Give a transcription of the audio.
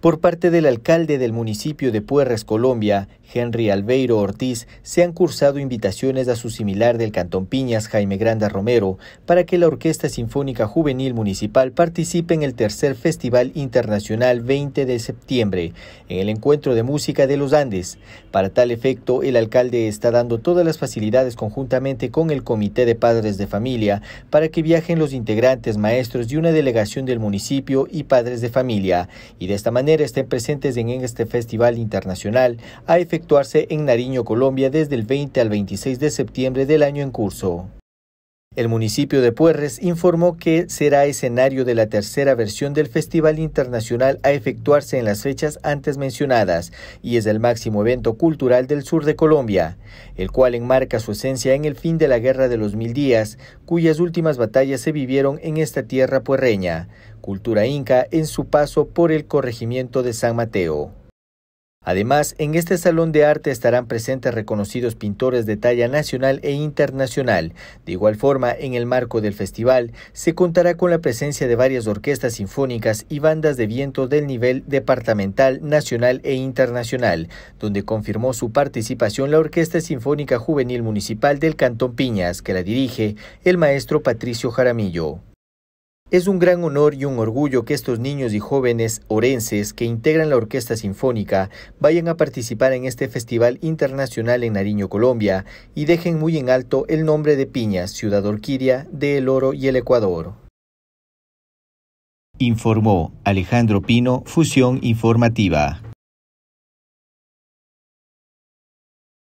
Por parte del alcalde del municipio de Puerres, Colombia, Henry Albeiro Ortiz, se han cursado invitaciones a su similar del Cantón Piñas, Jaime Granda Romero, para que la Orquesta Sinfónica Juvenil Municipal participe en el tercer Festival Internacional 20 de septiembre, en el Encuentro de Música de los Andes. Para tal efecto, el alcalde está dando todas las facilidades conjuntamente con el Comité de Padres de Familia para que viajen los integrantes, maestros y una delegación del municipio y padres de familia, y de esta manera estén presentes en este festival internacional a efectuarse en Nariño, Colombia desde el 20 al 26 de septiembre del año en curso. El municipio de Puerres informó que será escenario de la tercera versión del Festival Internacional a efectuarse en las fechas antes mencionadas y es el máximo evento cultural del sur de Colombia, el cual enmarca su esencia en el fin de la Guerra de los Mil Días, cuyas últimas batallas se vivieron en esta tierra puerreña, cultura inca en su paso por el corregimiento de San Mateo. Además, en este salón de arte estarán presentes reconocidos pintores de talla nacional e internacional. De igual forma, en el marco del festival, se contará con la presencia de varias orquestas sinfónicas y bandas de viento del nivel departamental, nacional e internacional, donde confirmó su participación la Orquesta Sinfónica Juvenil Municipal del Cantón Piñas, que la dirige el maestro Patricio Jaramillo. Es un gran honor y un orgullo que estos niños y jóvenes orenses que integran la Orquesta Sinfónica vayan a participar en este Festival Internacional en Nariño, Colombia, y dejen muy en alto el nombre de Piñas, Ciudad Orquiria, de El Oro y el Ecuador. Informó Alejandro Pino, Fusión Informativa.